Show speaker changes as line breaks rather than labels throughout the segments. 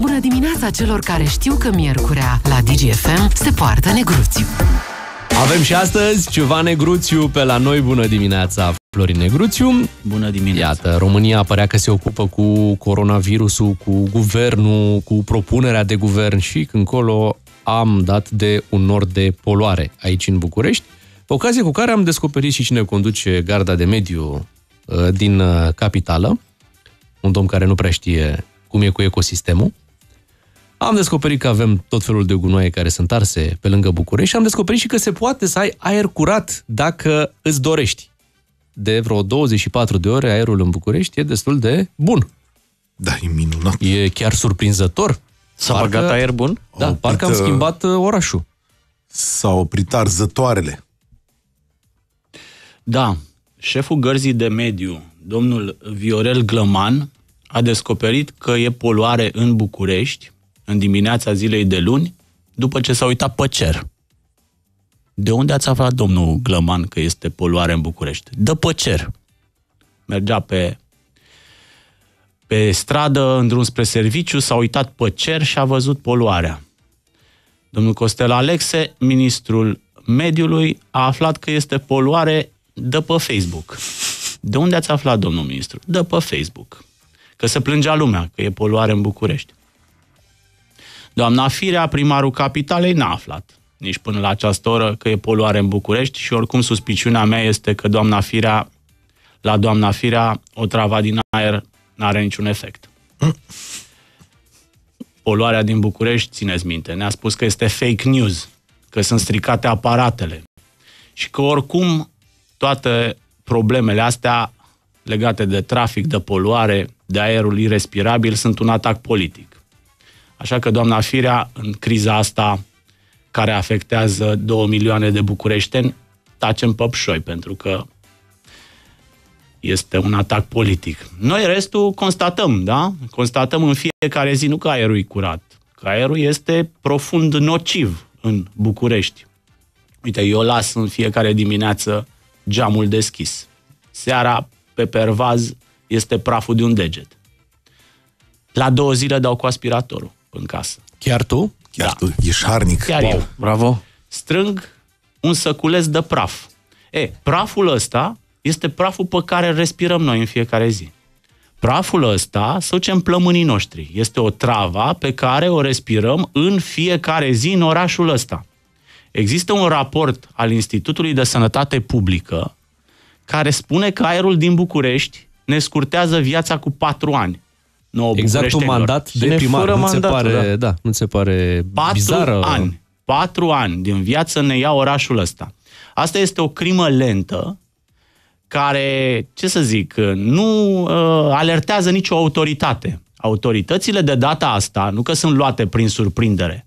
Bună dimineața celor care știu că miercurea la DGFM se poartă negruțiu.
Avem și astăzi ceva negruțiu pe la noi. Bună dimineața! Florin Negruțiu. Bună dimineața! Iată, România părea că se ocupă cu coronavirusul, cu guvernul, cu propunerea de guvern și când colo am dat de un nor de poluare aici în București, ocazie cu care am descoperit și cine conduce garda de mediu uh, din uh, capitală, un domn care nu prea știe cum e cu ecosistemul, am descoperit că avem tot felul de gunoaie care sunt arse pe lângă București și am descoperit și că se poate să ai aer curat dacă îți dorești. De vreo 24 de ore aerul în București e destul de bun. Da, e minunat. E chiar surprinzător. S-a parcă, băgat aer bun? Da, oprit, parcă am uh, schimbat
uh, orașul. S-au oprit arzătoarele.
Da, șeful gărzii de mediu, domnul Viorel Glăman, a descoperit că e poluare în București în dimineața zilei de luni, după ce s-a uitat pe cer. De unde ați aflat domnul Glăman că este poluare în București? De pe cer. Mergea pe, pe stradă, în drum spre serviciu, s-a uitat pe cer și a văzut poluarea. Domnul Costel Alexe, ministrul mediului, a aflat că este poluare de pe Facebook. De unde ați aflat, domnul ministru? De pe Facebook. Că se plângea lumea că e poluare în București. Doamna Firea, primarul capitalei, n-a aflat nici până la această oră că e poluare în București și oricum suspiciunea mea este că doamna Firea, la doamna Firea, o trava din aer n-are niciun efect. Poluarea din București, țineți minte, ne-a spus că este fake news, că sunt stricate aparatele și că oricum toate problemele astea legate de trafic, de poluare, de aerul irrespirabil sunt un atac politic. Așa că doamna Firea, în criza asta care afectează 2 milioane de bucureșteni, tacem păpșoi, pentru că este un atac politic. Noi restul constatăm, da? Constatăm în fiecare zi, nu că aerul e curat, că aerul este profund nociv în București. Uite, eu las în fiecare dimineață geamul deschis. Seara, pe pervaz, este praful de un deget. La două zile dau cu aspiratorul în casă. Chiar tu? Chiar da. tu, ești harnic. Chiar wow. eu. Bravo. Strâng un săculeț de praf. E, praful ăsta este praful pe care respirăm noi în fiecare zi. Praful ăsta duce în plămânii noștri. Este o trava pe care o respirăm în fiecare zi în orașul ăsta. Există un raport al Institutului de Sănătate Publică care spune că aerul din București ne scurtează viața cu patru ani nouă Exact un mandat de primar. Fură nu, mandatul, se pare, da. da.
nu se pare patru bizară? ani.
Patru ani din viață ne ia orașul ăsta. Asta este o crimă lentă care, ce să zic, nu uh, alertează nicio autoritate. Autoritățile de data asta, nu că sunt luate prin surprindere,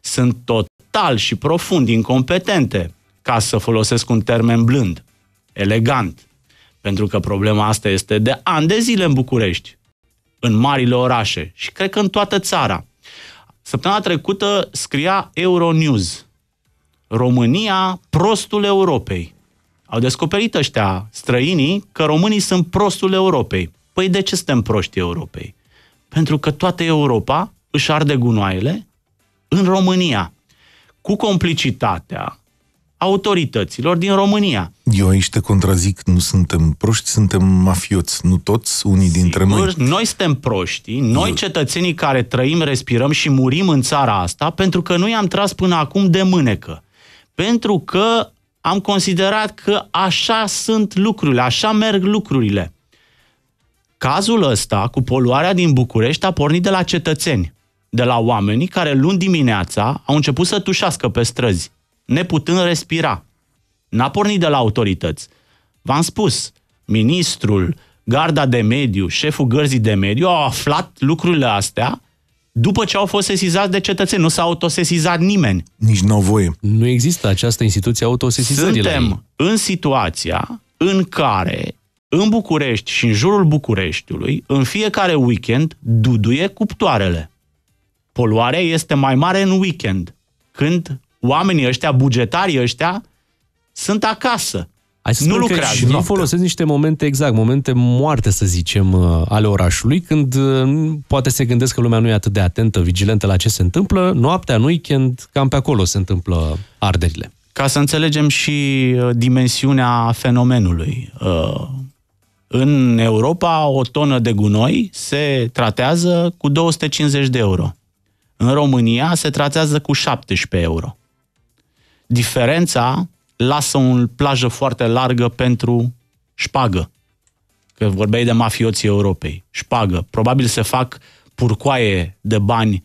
sunt total și profund incompetente, ca să folosesc un termen blând, elegant. Pentru că problema asta este de ani de zile în București în marile orașe și cred că în toată țara. Săptămâna trecută scria Euronews. România, prostul Europei. Au descoperit ăștia străinii că românii sunt prostul Europei. Păi de ce suntem proști Europei? Pentru că toată Europa își arde gunoaiele în România. Cu complicitatea autorităților din România.
Eu aici te contrazic, nu suntem proști, suntem mafioți, nu toți, unii Sigur, dintre noi.
Noi suntem proști, noi Eu... Da. cetățenii care trăim, respirăm și murim în țara asta, pentru că nu i-am tras până acum de mânecă. Pentru că am considerat că așa sunt lucrurile, așa merg lucrurile. Cazul ăsta cu poluarea din București a pornit de la cetățeni, de la oamenii care luni dimineața au început să tușească pe străzi neputând respira. N-a pornit de la autorități. V-am spus, ministrul, garda de mediu, șeful gărzii de mediu au aflat lucrurile astea după ce au fost sesizați de cetățeni. Nu s-a autosesizat nimeni. Nici nu voie. Nu există această instituție autosesizării Suntem în situația în care în București și în jurul Bucureștiului, în fiecare weekend, duduie cuptoarele. Poluarea este mai mare în weekend, când oamenii ăștia, bugetarii ăștia, sunt acasă. Hai să nu lucrează. Și nu
folosesc niște momente exact, momente moarte, să zicem, uh, ale orașului, când uh, poate se gândesc că lumea nu e atât de atentă, vigilentă la ce se întâmplă. Noaptea, în weekend, cam pe acolo se întâmplă arderile.
Ca să înțelegem și uh, dimensiunea fenomenului. În Europa, o tonă de gunoi se tratează cu 250 de euro. În România se tratează cu 17 euro diferența lasă o plajă foarte largă pentru șpagă. Că vorbeai de mafioții Europei. Șpagă. Probabil se fac purcoaie de bani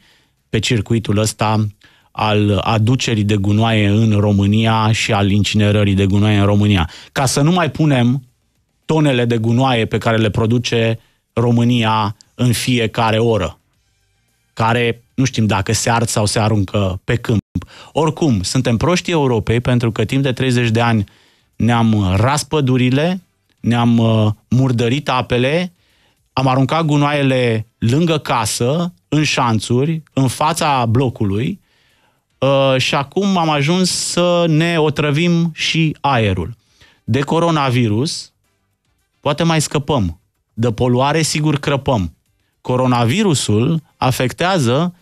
pe circuitul ăsta al aducerii de gunoaie în România și al incinerării de gunoaie în România. Ca să nu mai punem tonele de gunoaie pe care le produce România în fiecare oră, care nu știm dacă se ard sau se aruncă pe câmp. Oricum, suntem proștii Europei pentru că timp de 30 de ani ne-am uh, ras pădurile, ne-am uh, murdărit apele, am aruncat gunoaiele lângă casă, în șanțuri, în fața blocului uh, și acum am ajuns să ne otrăvim și aerul. De coronavirus poate mai scăpăm, de poluare sigur crăpăm. Coronavirusul afectează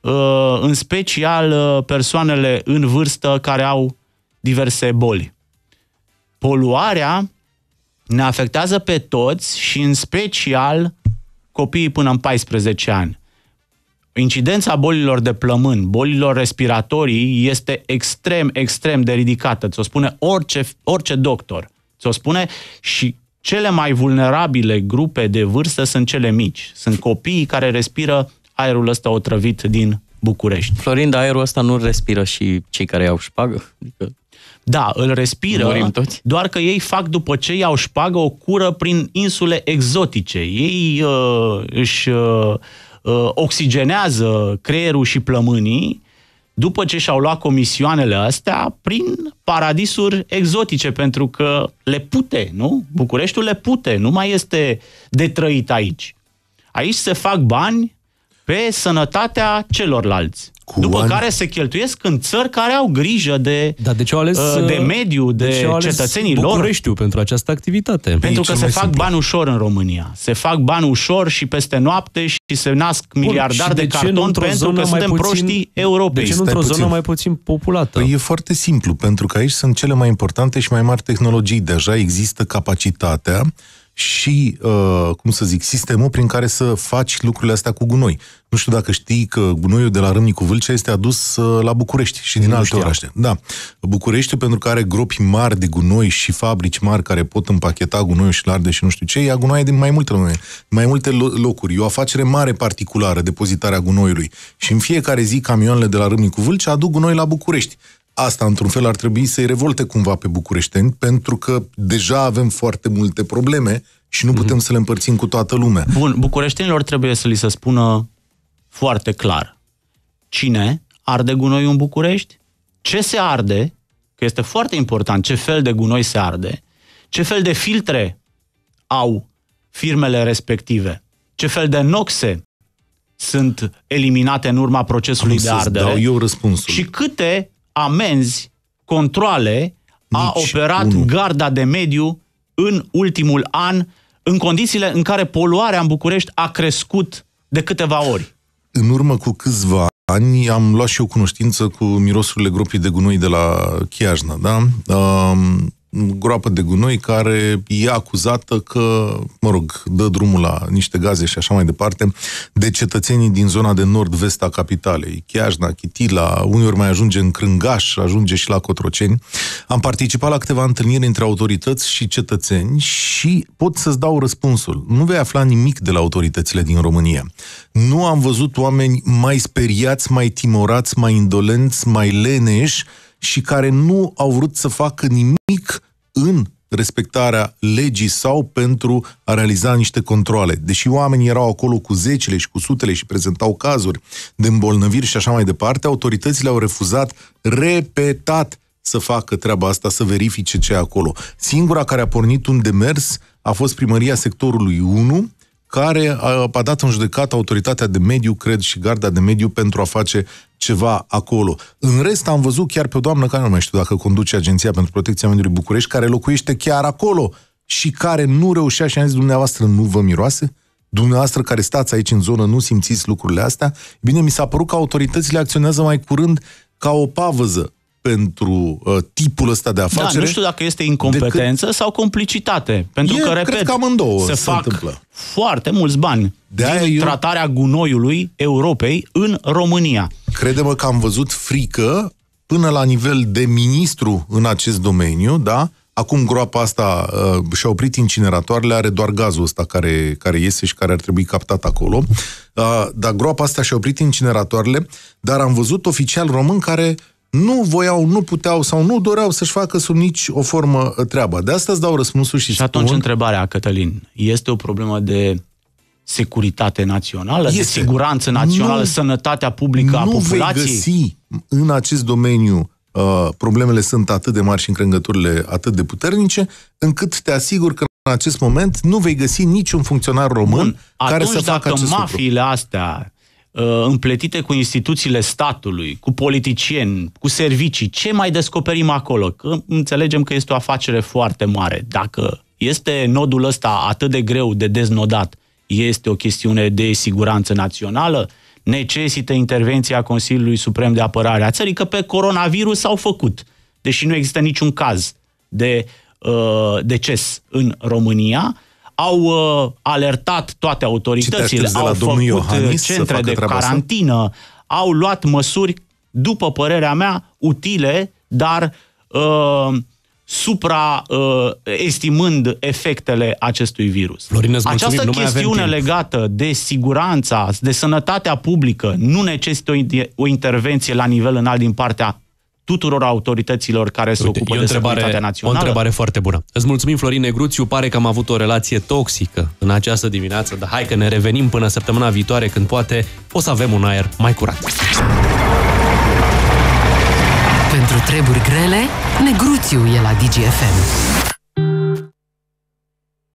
Uh, în special uh, persoanele în vârstă care au diverse boli. Poluarea ne afectează pe toți și în special copiii până în 14 ani. Incidența bolilor de plămâni, bolilor respiratorii, este extrem, extrem de ridicată. Ți-o spune orice, orice doctor. Ți-o spune și cele mai vulnerabile grupe de vârstă sunt cele mici. Sunt copiii care respiră aerul ăsta otrăvit din București. Florin, aerul ăsta nu respiră
și cei care iau șpagă? Adică...
Da, îl respiră, Murim toți. doar că ei fac după ce iau șpagă o cură prin insule exotice. Ei uh, își uh, uh oxigenează creierul și plămânii după ce și-au luat comisioanele astea prin paradisuri exotice, pentru că le pute, nu? Bucureștiul le pute, nu mai este de trăit aici. Aici se fac bani pe sănătatea celorlalți. Cu după an... care se cheltuiesc în țări care au grijă de, da, de, ce ales, uh, de uh, mediu, de, de ce cetățenii lor. Bucureștiul
pentru această activitate. Pentru e că se fac simplu.
bani ușor în România. Se fac bani ușor și peste noapte și se nasc Bun, miliardari de, de carton pentru zonă că suntem puțin, proștii europei. De ce nu într-o zonă mai
puțin populată? Păi e foarte simplu, pentru că aici sunt cele mai importante și mai mari tehnologii. Deja există capacitatea și, uh, cum să zic, sistemul prin care să faci lucrurile astea cu gunoi. Nu știu dacă știi că gunoiul de la Râmnicu Vâlcea este adus uh, la București și din nu alte știam. orașe. Da. București, pentru că are gropi mari de gunoi și fabrici mari care pot împacheta gunoiul și larde și nu știu ce, ia gunoaie din mai multe, lume, mai multe locuri. E o afacere mare particulară, depozitarea gunoiului. Și în fiecare zi camioanele de la Râmnicu Vâlcea aduc gunoi la București asta, într-un fel, ar trebui să-i revolte cumva pe bucureșteni, pentru că deja avem foarte multe probleme și nu mhm. putem mm-hmm. să le împărțim cu toată lumea. Bun,
bucureștenilor trebuie să li se spună foarte clar cine arde gunoi în București, ce se arde, că este foarte important ce fel de gunoi se arde, ce fel de filtre au firmele respective, ce fel de noxe sunt eliminate în urma procesului Am de ardere. Dau eu răspunsul. Și câte amenzi, controle a operat unu. garda de mediu în ultimul an, în condițiile în care poluarea în București a crescut
de câteva ori. În urmă cu câțiva ani am luat și eu cunoștință cu mirosurile gropii de gunoi de la Chiajna, da? Um, groapă de gunoi care e acuzată că, mă rog, dă drumul la niște gaze și așa mai departe, de cetățenii din zona de nord-vest a capitalei, Chiajna, Chitila, uneori mai ajunge în Crângaș, ajunge și la Cotroceni. Am participat la câteva întâlniri între autorități și cetățeni și pot să-ți dau răspunsul. Nu vei afla nimic de la autoritățile din România. Nu am văzut oameni mai speriați, mai timorați, mai indolenți, mai leneși, și care nu au vrut să facă nimic în respectarea legii sau pentru a realiza niște controle. Deși oamenii erau acolo cu zecile și cu sutele și prezentau cazuri de îmbolnăviri și așa mai departe, autoritățile au refuzat repetat să facă treaba asta, să verifice ce e acolo. Singura care a pornit un demers a fost primăria sectorului 1, care a, a dat în judecată autoritatea de mediu, cred, și garda de mediu pentru a face ceva acolo. În rest, am văzut chiar pe o doamnă care nu mai știu dacă conduce Agenția pentru Protecția Mediului București, care locuiește chiar acolo și care nu reușea și a zis, dumneavoastră, nu vă miroase? Dumneavoastră care stați aici în zonă nu simțiți lucrurile astea? Bine, mi s-a părut că autoritățile acționează mai curând ca o pavăză pentru uh, tipul ăsta de afacere. Da, nu știu
dacă este incompetență decât... sau complicitate. Pentru e, că, repet, cred că amândouă se, se fac
întâmplă. foarte mulți bani de din aia eu...
tratarea gunoiului Europei
în România. Credem că am văzut frică până la nivel de ministru în acest domeniu, da? Acum groapa asta uh, și-a oprit incineratoarele, are doar gazul ăsta care, care iese și care ar trebui captat acolo. Uh, dar groapa asta și-a oprit incineratoarele, dar am văzut oficial român care nu voiau, nu puteau sau nu doreau să-și facă sub nici o formă uh, treaba. De asta îți dau răspunsul și, și spun... atunci
întrebarea, Cătălin, este o problemă de securitate națională, este. de siguranță națională, nu, sănătatea publică a populației? Nu vei găsi
în acest domeniu uh, problemele sunt atât de mari și încrângăturile atât de puternice, încât te asigur că în acest moment nu vei găsi niciun funcționar român Bun, care să facă acest lucru. Atunci dacă
mafiile astea Uh, împletite cu instituțiile statului, cu politicieni, cu servicii, ce mai descoperim acolo? Că înțelegem că este o afacere foarte mare. Dacă este nodul ăsta atât de greu de deznodat, este o chestiune de siguranță națională, necesită intervenția Consiliului Suprem de Apărare a țării, că pe coronavirus s-au făcut, deși nu există niciun caz de uh, deces în România, au uh, alertat toate autoritățile, au la făcut Iohannis uh, centre de carantină, asta? au luat măsuri, după părerea mea, utile, dar uh, supraestimând uh, efectele acestui virus. Florin, Această chestiune legată de siguranța, de sănătatea publică, nu necesită o, o intervenție la nivel înalt din partea tuturor
autorităților
care se ocupă de securitatea națională. O întrebare foarte
bună. Îți mulțumim, Florin Negruțiu. Pare că am avut o relație toxică în această dimineață, dar hai că ne revenim până săptămâna viitoare, când poate o să avem un aer mai curat.
Pentru treburi grele, Negruțiu e la DGFM.